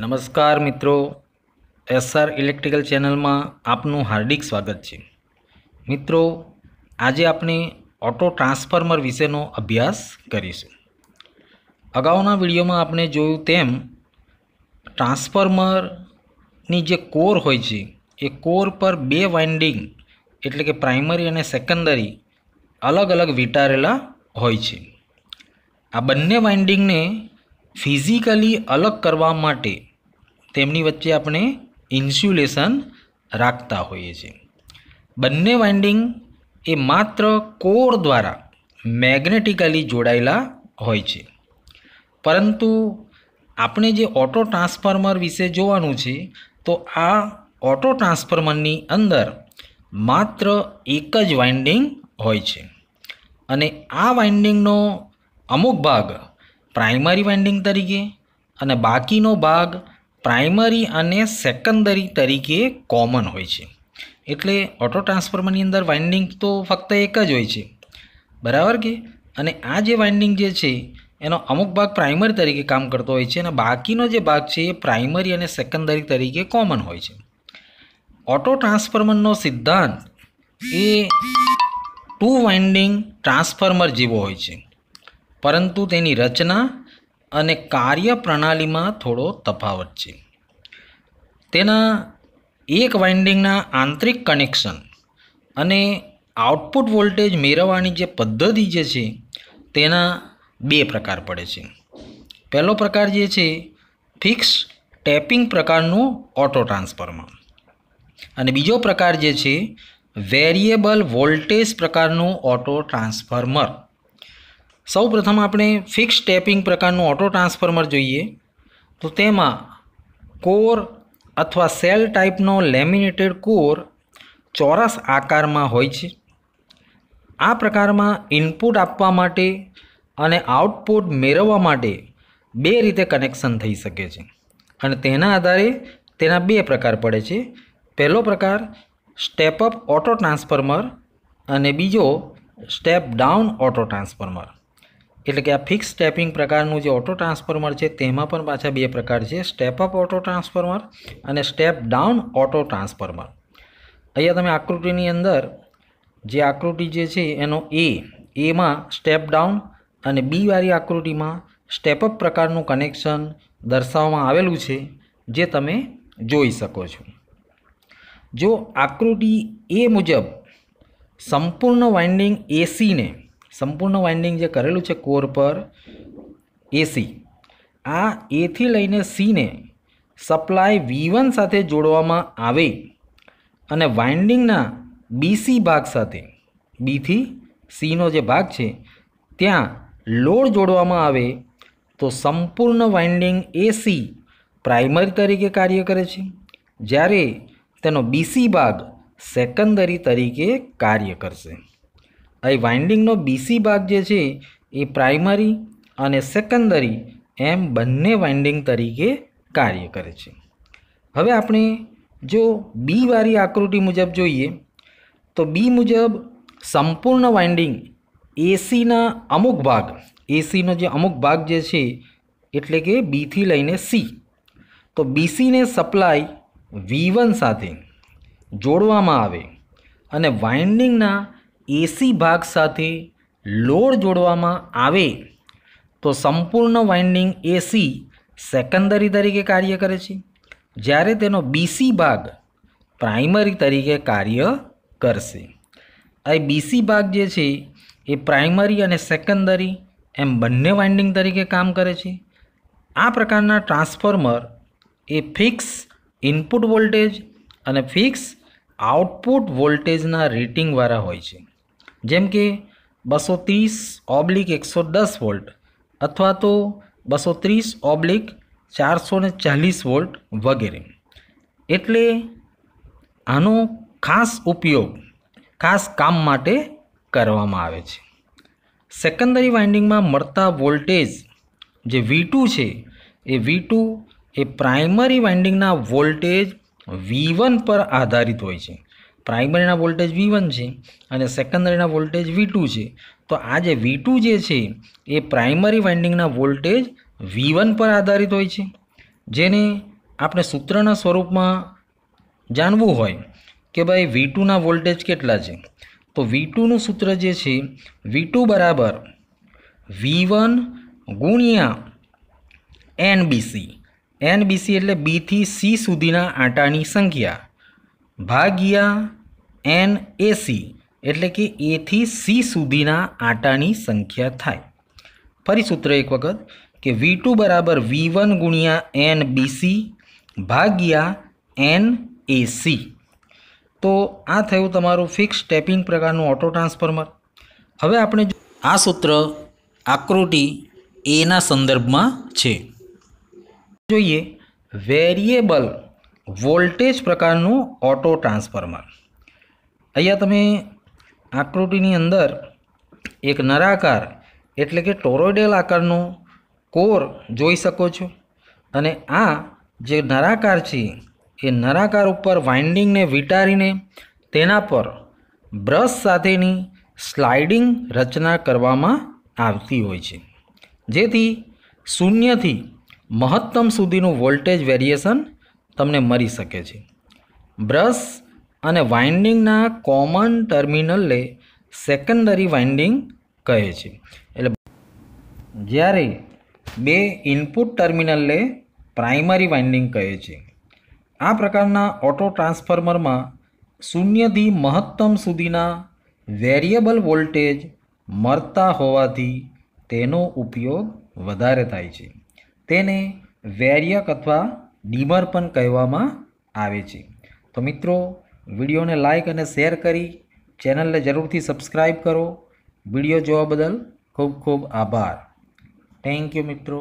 નમસ્કાર મિત્રો SR electrical ચેનલમાં આપનું હાર્દિક સ્વાગત છે મિત્રો આજે આપણે ઓટો ટ્રાન્સફોર્મર વિશેનો અભ્યાસ કરીશું અગાઉના વિડીયોમાં આપણે જોયું તેમ ટ્રાન્સફોર્મરની જે કોર હોય છે એ કોર પર બે વાઇન્ડિંગ એટલે કે પ્રાઇમરી અને સેકન્ડરી અલગ અલગ વિટારેલા હોય છે આ બંને વાઇન્ડિંગને ફિઝિકલી અલગ કરવા માટે તેમની વચ્ચે આપણે ઇન્સ્યુલેશન રાખતા હોઈએ છીએ બંને વાઇન્ડિંગ એ માત્ર કોર દ્વારા મેગ્નેટિકલી જોડાયેલા હોય છે પરંતુ આપણે જે ઓટો ટ્રાન્સફોર્મર વિશે જોવાનું છે તો આ ઓટો ટ્રાન્સફોર્મરની અંદર માત્ર એક જ વાઇન્ડિંગ હોય છે અને આ વાઇન્ડિંગનો અમુક ભાગ પ્રાઇમરી વાઇન્ડિંગ તરીકે અને બાકીનો ભાગ પ્રાઇમરી અને સેકન્ડરી તરીકે કોમન હોય છે એટલે ઓટો ટ્રાન્સફોર્મરની અંદર વાઇન્ડિંગ તો ફક્ત એક જ હોય છે બરાબર કે અને આ જે વાઇન્ડિંગ જે છે એનો અમુક ભાગ પ્રાઇમરી તરીકે કામ કરતો હોય છે અને બાકીનો જે ભાગ છે એ પ્રાઇમરી અને સેકન્ડરી તરીકે કોમન હોય છે ઓટો ટ્રાન્સફોર્મરનો સિદ્ધાંત એ ટુ વાઇન્ડિંગ ટ્રાન્સફોર્મર જેવો હોય છે પરંતુ તેની રચના અને કાર્ય પ્રણાલીમાં થોડો તફાવત છે તેના એક વાઇન્ડિંગના આંતરિક કનેક્શન અને આઉટપુટ વોલ્ટેજ મેળવવાની જે પદ્ધતિ જે છે તેના બે પ્રકાર પડે છે પહેલો પ્રકાર જે છે ફિક્સ ટેપિંગ પ્રકારનું ઓટો ટ્રાન્સફરમાં અને બીજો પ્રકાર જે છે વેરિયેબલ વોલ્ટેજ પ્રકારનું ઓટો ટ્રાન્સફોર્મર સૌ પ્રથમ આપણે ફિક્સ ટેપિંગ પ્રકારનું ઓટો ટ્રાન્સફોર્મર જોઈએ તો તેમાં કોર અથવા સેલ ટાઈપનો લેમિનેટેડ કોર ચોરસ આકારમાં હોય છે આ પ્રકારમાં ઇનપુટ આપવા માટે અને આઉટપુટ મેળવવા માટે બે રીતે કનેક્શન થઈ શકે છે અને તેના આધારે તેના બે પ્રકાર પડે છે પહેલો પ્રકાર સ્ટેપ અપ ઓટો ટ્રાન્સફોર્મર અને બીજો સ્ટેપ ડાઉન ઓટો ટ્રાન્સફોર્મર એટલે કે આ ફિક્સ સ્ટેપિંગ પ્રકારનું જે ઓટો ટ્રાન્સફોર્મર છે તેમાં પણ પાછા બે પ્રકાર છે સ્ટેપ અપ ઓટો ટ્રાન્સફોર્મર અને સ્ટેપ ડાઉન ઓટો ટ્રાન્સફોર્મર અહીંયા તમે આકૃતિની અંદર જે આકૃતિ જે છે એનો એ એમાં સ્ટેપ ડાઉન અને બીવાળી આકૃતિમાં સ્ટેપ અપ પ્રકારનું કનેક્શન દર્શાવવામાં આવેલું છે જે તમે જોઈ શકો છો જો આકૃતિ એ મુજબ સંપૂર્ણ વાઇન્ડિંગ એસીને સંપૂર્ણ વાઇન્ડિંગ જે કરેલું છે કોર પર એસી આ એથી લઈને સીને સપ્લાય વી વન સાથે જોડવામાં આવે અને વાઇન્ડિંગના બીસી ભાગ સાથે બીથી સીનો જે ભાગ છે ત્યાં લોડ જોડવામાં આવે તો સંપૂર્ણ વાઇન્ડિંગ એસી પ્રાઇમરી તરીકે કાર્ય કરે છે જ્યારે તેનો બીસી ભાગ સેકન્ડરી તરીકે કાર્ય કરશે અહીં વાઇન્ડિંગનો બીસી ભાગ જે છે એ પ્રાઇમરી અને સેકન્ડરી એમ બંને વાઇન્ડિંગ તરીકે કાર્ય કરે છે હવે આપણે જો બી વાળી આકૃતિ મુજબ જોઈએ તો બી મુજબ સંપૂર્ણ વાઇન્ડિંગ એસીના અમુક ભાગ એસીનો જે અમુક ભાગ જે છે એટલે કે બીથી લઈને સી તો બીસીને સપ્લાય વી વન સાથે જોડવામાં આવે અને વાઇન્ડિંગના એસી ભાગ સાથે લોડ જોડવામાં આવે તો સંપૂર્ણ વાઇન્ડિંગ એસી સેકન્ડરી તરીકે કાર્ય કરે છે જ્યારે તેનો બીસી ભાગ પ્રાઇમરી તરીકે કાર્ય કરશે આ બીસી ભાગ જે છે એ પ્રાઇમરી અને સેકન્ડરી એમ બંને વાઇન્ડિંગ તરીકે કામ કરે છે આ પ્રકારના ટ્રાન્સફોર્મર એ ફિક્સ ઇનપુટ વોલ્ટેજ અને ફિક્સ આઉટપુટ વોલ્ટેજના રેટિંગવાળા હોય છે જેમ કે બસો ત્રીસ ઓબ્લિક એકસો દસ વોલ્ટ અથવા તો બસો ત્રીસ ઓબ્લિક ચારસો ને ચાલીસ વોલ્ટ વગેરે એટલે આનો ખાસ ઉપયોગ ખાસ કામ માટે કરવામાં આવે છે સેકન્ડરી વાઇન્ડિંગમાં મળતા વોલ્ટેજ જે વી છે એ વી એ પ્રાઇમરી વાઇન્ડિંગના વોલ્ટેજ વી વન પર આધારિત હોય છે પ્રાઇમરીના વોલ્ટેજ વી વન છે અને સેકન્ડરીના વોલ્ટેજ વી ટુ છે તો આ જે વી ટુ જે છે એ પ્રાઇમરી વાઇન્ડિંગના વોલ્ટેજ વી વન પર આધારિત હોય છે જેને આપણે સૂત્રના સ્વરૂપમાં જાણવું હોય કે ભાઈ વી ટુના વોલ્ટેજ કેટલા છે તો વી ટુનું સૂત્ર જે છે વી ટુ બરાબર વી વન ગુણ્યા એનબીસી એનબીસી એટલે બીથી સી સુધીના આંટાની સંખ્યા ભાગ્યા એન એસી એટલે કે એથી સી સુધીના આંટાની સંખ્યા થાય ફરી સૂત્ર એક વખત કે વી ટુ બરાબર વી વન ગુણ્યા એન બી સી ભાગ્યા એન એસી તો આ થયું તમારું ફિક્સ ટેપિંગ પ્રકારનું ઓટો ટ્રાન્સફોર્મર હવે આપણે આ સૂત્ર આકૃતિ એના સંદર્ભમાં છે જોઈએ વેરિયેબલ વોલ્ટેજ પ્રકારનું ઓટો ટ્રાન્સફોર્મર અહીંયા તમે આકૃતિની અંદર એક નરાકાર એટલે કે ટોરોઇડલ આકારનો કોર જોઈ શકો છો અને આ જે નરાકાર છે એ નરાકાર ઉપર વાઇન્ડિંગને વિટારીને તેના પર બ્રશ સાથેની સ્લાઇડિંગ રચના કરવામાં આવતી હોય છે જેથી શૂન્યથી મહત્તમ સુધીનું વોલ્ટેજ વેરિએશન તમને મળી શકે છે બ્રશ અને વાઇન્ડિંગના કોમન ટર્મિનલને સેકન્ડરી વાઇન્ડિંગ કહે છે એટલે જ્યારે બે ઇનપુટ ટર્મિનલને પ્રાઇમરી વાઇન્ડિંગ કહે છે આ પ્રકારના ઓટો ટ્રાન્સફોર્મરમાં શૂન્યથી મહત્તમ સુધીના વેરિયેબલ વોલ્ટેજ મળતા હોવાથી તેનો ઉપયોગ વધારે થાય છે તેને વેરિયક અથવા ડીમર પણ કહેવામાં આવે છે તો મિત્રો વિડીયોને લાઇક અને શેર કરી ચેનલને જરૂરથી સબસ્ક્રાઈબ કરો વિડીયો જોવા બદલ ખૂબ ખૂબ આભાર થેન્ક યુ મિત્રો